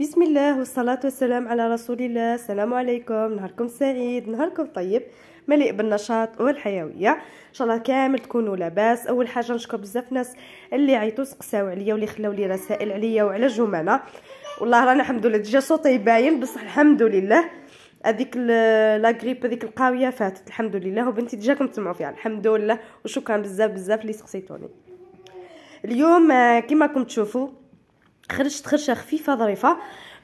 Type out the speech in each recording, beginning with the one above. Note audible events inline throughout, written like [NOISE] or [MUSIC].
بسم الله والصلاة والسلام على رسول الله السلام عليكم نهاركم سعيد نهاركم طيب مليء بالنشاط والحيويه ان شاء الله كامل تكونوا لاباس اول حاجه نشكر بزاف ناس اللي عيطوا سقساو عليا واللي خلاو لي رسائل عليا وعلى جمانه والله رانا الحمد لله ديجا صوتي باين بصح الحمد لله هذيك لا غريب هذيك القاويه فاتت الحمد لله وبنتي ديجاكم تسمعوا فيها الحمد لله وشكرا بزاف بزاف اللي سقسيتوني اليوم كما راكم تشوفوا خرجت خرشه خفيفه ظريفه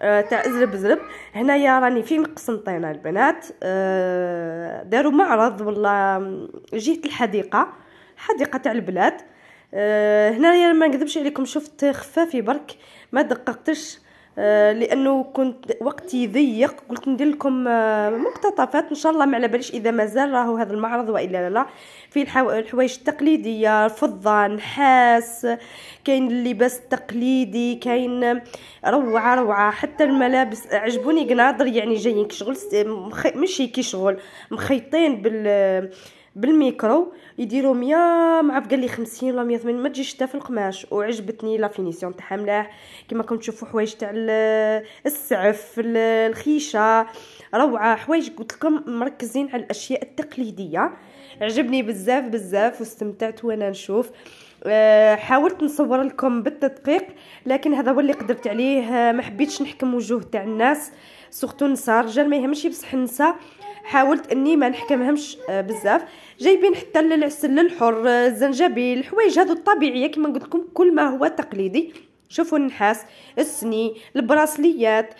آه تاع زرب زرب هنايا راني في قسنطينه البنات آه داروا معرض ولا جيت الحديقه حديقه تاع البلاد آه هنايا ما نكذبش عليكم شفت خفافي برك ما دققتش آه، لانه كنت وقتي ضيق قلت ندير لكم آه، مقتطفات ان شاء الله ما على باليش اذا مازال راهو هذا المعرض والا لا في الحوايج التقليديه الفضه نحاس كاين اللباس التقليدي كاين روعه روعه حتى الملابس عجبوني قناضر يعني جايين كشغل مشي كشغل مخيطين بال بالميكرو يديروا 100 مع قال لي 50 ولا 180 ما تجيش حتى في القماش وعجبتني لا فينيسيون تاعها ملاح كما راكم تشوفوا حوايج تاع السعف الخيشه روعه حوايج قلت لكم مركزين على الاشياء التقليديه عجبني بزاف بزاف واستمتعت وانا نشوف آه، حاولت نصور لكم بالتدقيق لكن هذا هو اللي قدرت عليه آه، ما حبيتش نحكم وجوه تاع الناس سورتو نساء رجال ما يهمش بصح نساء حاولت اني ما نحكمهمش آه، بزاف جايبين حتى العسل الحر آه، الزنجبيل الحوايج هذو الطبيعيه كما قلت لكم كل ما هو تقليدي شوفوا النحاس السني البراسليات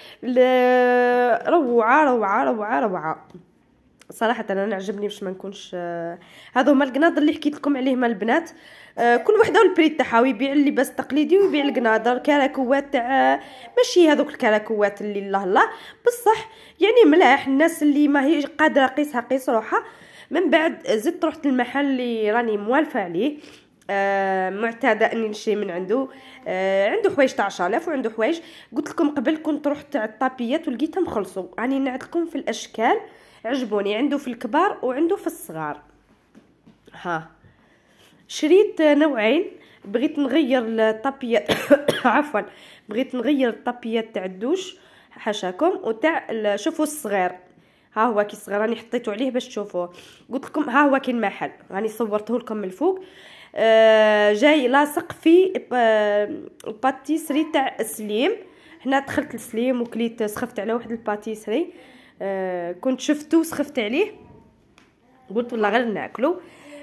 روعه روعه روعه روعه صراحة أنا عجبني باش ما نكونش آه، هذا هما القناضر اللي حكيت لكم عليهم البنات آه، كل وحده والبريد تاعها ويبيع اللباس التقليدي ويبيع القناضر كراكوات تاع آه، ماشي هذوك الكراكوات اللي الله الله بصح يعني ملاح الناس اللي هي قادرة قيسها قيس روحها من بعد زدت رحت المحل اللي راني موالفة عليه آه معتاده اني نشري من عنده آه عنده حوايج تاع 10000 وعنده حوايج قلت لكم قبل كنت رحت تاع الطابيات ولقيتهم خلصوا راني يعني نعت لكم في الاشكال عجبوني عنده في الكبار وعنده في الصغار ها شريت نوعين بغيت نغير الطابيه [COUGHS] عفوا بغيت نغير الطابيه تاع الدوش حاشاكم وتاع شوفوا الصغير ها هو كي صغير راني حطيته عليه باش تشوفوه قلت لكم ها هو كي المحل راني صورته لكم من الفوق آه، جاي لاصق في آه، الباتيسري تاع سليم هنا دخلت لسليم وكليت سخفت على واحد الباتيسري آه كنت شفته وسخفت عليه قلت والله غير ناكلو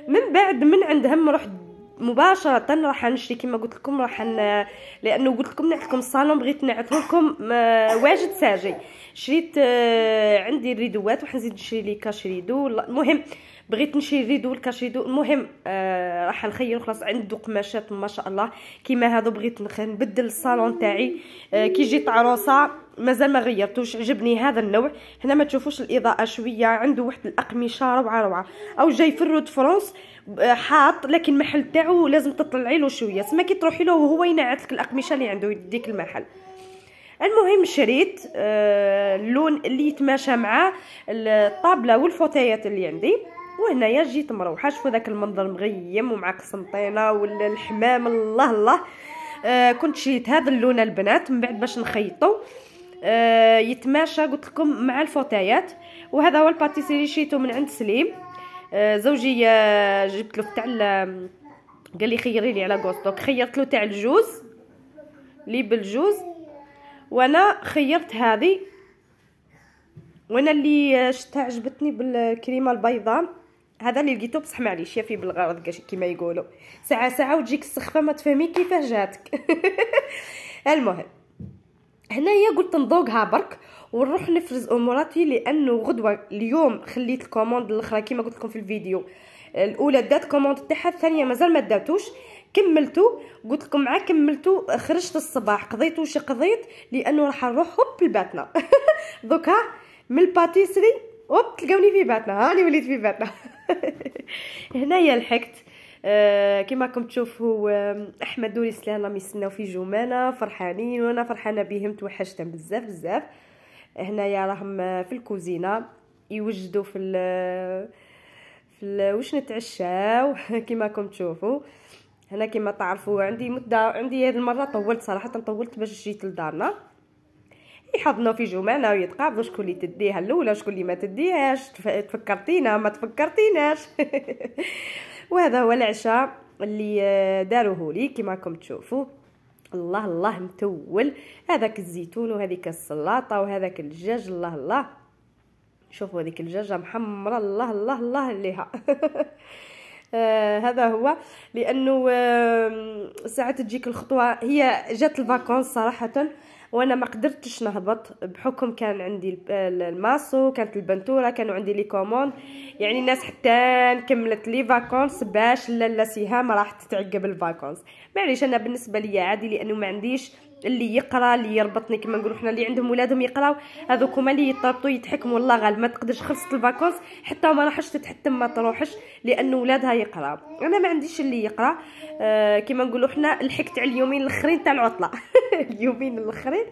من بعد من عند هم رحت مباشره راح نشري كما قلت لكم راح ن... لانه قلت لكم نعت لكم الصالون بغيت نعثر لكم آه، واجد ساجي شريت آه، عندي الريدوات وحنزيد نشري لي كاش ريدو المهم بغيت نشري ريدو الكاشيدو المهم آه راح نخير خلاص عنده قماشات ما شاء الله كيما هادو بغيت نبدل الصالون تاعي آه كي جيت عروسه مازال ما غيرتوش عجبني هذا النوع هنا ما تشوفوش الاضاءه شويه عنده واحد الاقمشه روعه روعه او جاي في الرود فرونس آه، حاط لكن المحل تاعو لازم تطلعي له شويه سما كي تروحي له وهو ينعت لك الاقمشه اللي عنده يديك المحل المهم شريت آه، اللون اللي يتماشى مع الطابله والفوتيات اللي عندي وهنايا جيت مروحه شوفوا داك المنظر مغيم ومع قسنطينه ولا الحمام الله الله آه كنت شريت هذا اللون البنات من بعد باش نخيطو آه يتماشى قلت لكم مع الفوتايات وهذا هو الباتيسيري شريته من عند سليم آه زوجي جبت له تاع قال لي خيري لي على كوس خيرت له تاع الجوز لي بالجوز وانا خيرت هذه وانا اللي شتها عجبتني بالكريمه البيضاء هذا اللي لقيتو بصح معليش يا في بالغرض كيما يقولوا ساعه ساعه وتجيك السخفه ما تفهمي كيفاه جاتك [LAUGHS] المهم هنايا قلت نضوقها برك ونروح نفرز اموراتي لانه غدوه اليوم خليت الكوموند الاخرى كيما قلت لكم في الفيديو الاولى دات كوموند تاعها الثانيه مازال ما داتوش كملتو قلت لكم مع كملتو خرجت الصباح قضيت وش قضيت لانه راح نروح هوب لباتنا [LAUGHS] دوكا من الباتيسري هوب تلقاوني في باتنا هاني وليت في باتنا [LAUGHS] [LAUGHS] هنايا لحقت آه، كما راكم تشوفوا احمد ولي سلام يستناو في جمانه فرحانين وانا فرحانه بهم توحشتهم بزاف بزاف هنايا راهم آه، في الكوزينه يوجدوا في الـ في الـ وش نتعشاو [LAUGHS] كما راكم تشوفوا هنا كما تعرفوا عندي مده عندي هذه المره طولت صراحه طولت باش جيت لدارنا يحضنوا في جمانه ويتقابلوا شكون اللي تديها الاولى شكون اللي ما تديهاش تفكرتينا ما تفكرتيناش [LAUGHS] وهذا هو العشاء اللي آه، داروه لي كما راكم تشوفوا الله الله متول هذاك الزيتون وهذيك السلطه وهذاك الدجاج الله الله شوفوا هذيك الدجاجه محمره الله الله الله ليها [LAUGHS] آه هذا هو لانه آه ساعات تجيك الخطوه هي جات الفاكونس صراحه وانا ما قدرتش نهبط بحكم كان عندي الماسو كانت البنتوره كانوا عندي لي كوموند يعني الناس حتى كملت لي فاكونس باش لالا سهام راح تتعقب الفاكونس معليش انا بالنسبه ليا عادي لانه ما عنديش اللي يقرا اللي يربطني كما نقولوا حنا اللي عندهم ولادهم يقراو هذوك هما اللي يطابطوا يتحكموا الله غالب ما تقدرش خلصت الفاكونس حتى ما راحش تتحتم ما تروحش لانه ولادها يقراو انا ما عنديش اللي يقرا آه كما نقولوا حنا لحقت على اليومين الاخرين تاع العطله [LAUGHS] اليومين الاخرين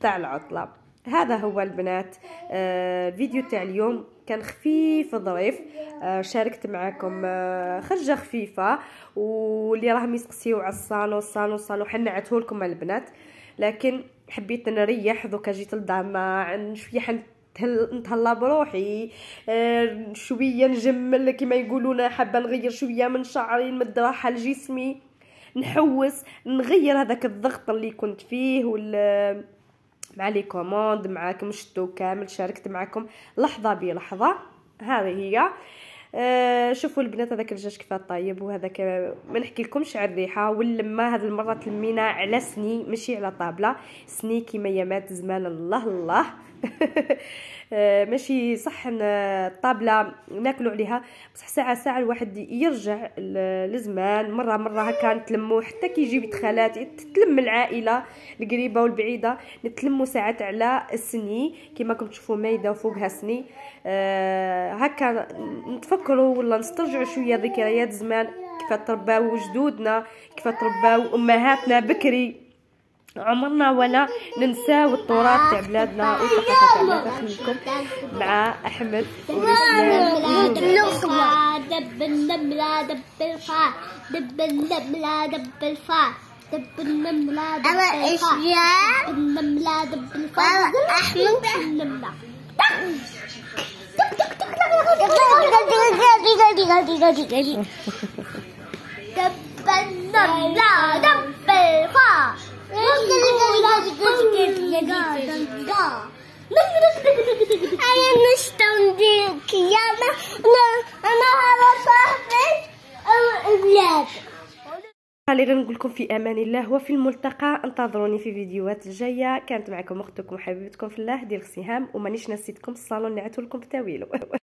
تاع العطله هذا هو البنات آه فيديو تاع اليوم كان خفيف ظريف آه، شاركت معكم آه، خرجه خفيفه واللي راهم يسقسيو على الصالو الصالو الصالو حنعته لكم البنات لكن حبيت نريح دوكا جيت للدار ما شويه حنت نتهلا بروحي آه، شويه نجمل كما يقولون حابه نغير شويه من شعري نمد راحه لجسمي نحوس نغير هذاك الضغط اللي كنت فيه وال مع لي كوموند معاكم شتو كامل شاركت معاكم لحظه بلحظه هذه هي آه شوفوا البنات هذاك الجاج كيفاه طايب وهذاك ما نحكي لكمش على الريحه واللما هذه المره تلمينا على سني ماشي على طابله سني كيما يامات زمان الله الله [LAUGHS] آه، ماشي صح الطابله ناكلوا عليها بصح ساعه ساعه الواحد يرجع لزمان مره مره هكا نتلموا حتى كي يجيب دخلات تتلم العائله القريبه والبعيده نتلموا ساعات على السني كما راكم تشوفوا مايده وفوقها سني آه، هكا نتفكروا ولا نسترجعوا شويه ذكريات زمان كيف ترباو جدودنا كيف ترباو امهاتنا بكري عمرنا ولا ننساو التراث تاع بلادنا وثقافتنا خليكم مع احمد ورسلان دب النملة دب الفار دب النملة دب الفار دب النملة دب الفار دب النملة دب الفار احمد النملة دب النملة دب الفار أنا نستندي نقول لكم في امان الله وفي الملتقى انتظروني في فيديوهات الجايه كانت معكم اختكم وحبيبتكم في الله ديال سهام ومانيش نسيتكم الصالون نعتو لكم تاويلو